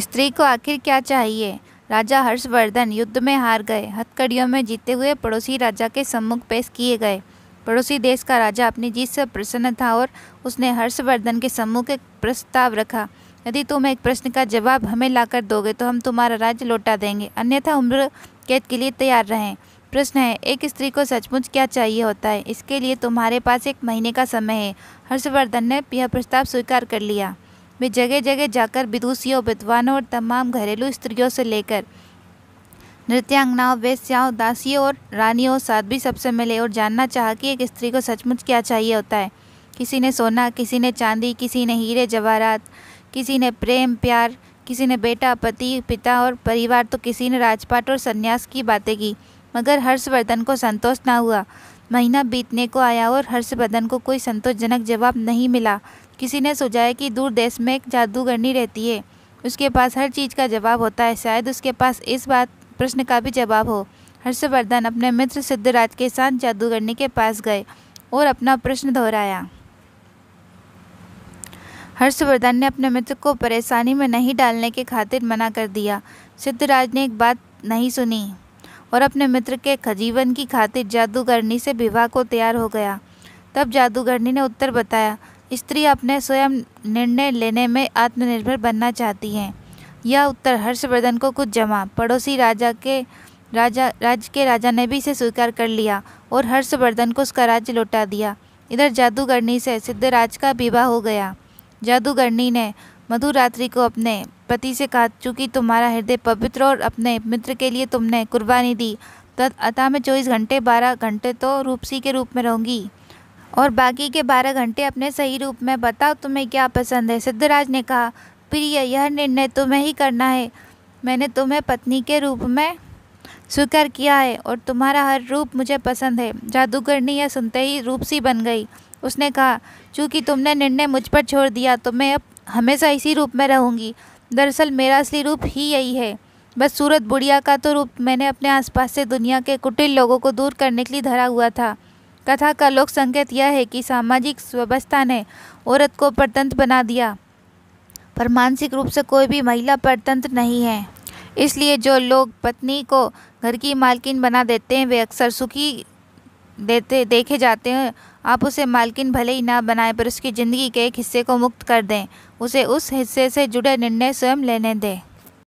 स्त्री को आखिर क्या चाहिए राजा हर्षवर्धन युद्ध में हार गए हथकड़ियों में जीते हुए पड़ोसी राजा के सम्मुख पेश किए गए पड़ोसी देश का राजा अपनी जीत से प्रसन्न था और उसने हर्षवर्धन के सम्मुख एक प्रस्ताव रखा यदि तुम एक प्रश्न का जवाब हमें लाकर दोगे तो हम तुम्हारा राज्य लौटा देंगे अन्यथा उम्र कैद के लिए तैयार रहें प्रश्न है एक स्त्री को सचमुच क्या चाहिए होता है इसके लिए तुम्हारे पास एक महीने का समय है हर्षवर्धन ने यह प्रस्ताव स्वीकार कर लिया वे जगह जगह जाकर विदुषियों विद्वानों और तमाम घरेलू स्त्रियों से लेकर नृत्यांगनाओं वेश्याओं दासियों और रानियों साथ भी सबसे मिले और जानना चाहा कि एक स्त्री को सचमुच क्या चाहिए होता है किसी ने सोना किसी ने चांदी किसी ने हीरे जवाहरात किसी ने प्रेम प्यार किसी ने बेटा पति पिता और परिवार तो किसी ने राजपाट और संन्यास की बातें की मगर हर्षवर्धन को संतोष ना हुआ महीना बीतने को आया और हर्षवर्धन को कोई संतोषजनक जवाब नहीं मिला किसी ने सुझाया कि दूर देश में एक जादूगरनी रहती है उसके पास हर चीज़ का जवाब होता है शायद उसके पास इस बात प्रश्न का भी जवाब हो हर्षवर्धन अपने मित्र सिद्धराज के साथ जादूगरनी के पास गए और अपना प्रश्न दोहराया हर्षवर्धन ने अपने मित्र को परेशानी में नहीं डालने के खातिर मना कर दिया सिद्धराज ने एक बात नहीं सुनी और अपने मित्र के खजीवन की खातिर जादूगरनी से विवाह को तैयार हो गया तब जादूगरनी ने उत्तर बताया स्त्री अपने स्वयं निर्णय लेने में आत्मनिर्भर बनना चाहती हैं यह उत्तर हर्षवर्धन को कुछ जमा पड़ोसी राजा के राजा राज्य के राजा ने भी इसे स्वीकार कर लिया और हर्षवर्धन को उसका राज्य लौटा दिया इधर जादूगरनी से सिद्धराज का विवाह हो गया जादूगरनी ने मधुरात्रि को अपने पति से कहा चूँकि तुम्हारा हृदय पवित्र और अपने मित्र के लिए तुमने कुर्बानी दी तथा मैं चौबीस घंटे बारह घंटे तो रूपसी के रूप में रहूँगी और बाकी के बारह घंटे अपने सही रूप में बताओ तुम्हें क्या पसंद है सिद्धराज ने कहा प्रिय यह निर्णय तुम्हें ही करना है मैंने तुम्हें पत्नी के रूप में स्वीकार किया है और तुम्हारा हर रूप मुझे पसंद है जादूगरनी यह सुनते ही रूप सी बन गई उसने कहा चूँकि तुमने निर्णय मुझ पर छोड़ दिया तो मैं अब हमेशा इसी रूप में रहूँगी दरअसल मेरा असली रूप ही यही है बस सूरत बुढ़िया का तो रूप मैंने अपने आसपास से दुनिया के कुटिल लोगों को दूर करने के लिए धरा हुआ था कथा का लोक संकेत यह है कि सामाजिक व्यवस्था ने औरत को परतंत्र बना दिया पर मानसिक रूप से कोई भी महिला परतंत्र नहीं है इसलिए जो लोग पत्नी को घर की मालकिन बना देते हैं वे अक्सर सुखी देते देखे जाते हैं आप उसे मालकिन भले ही ना बनाएं पर उसकी ज़िंदगी के एक हिस्से को मुक्त कर दें उसे उस हिस्से से जुड़े निर्णय स्वयं लेने दें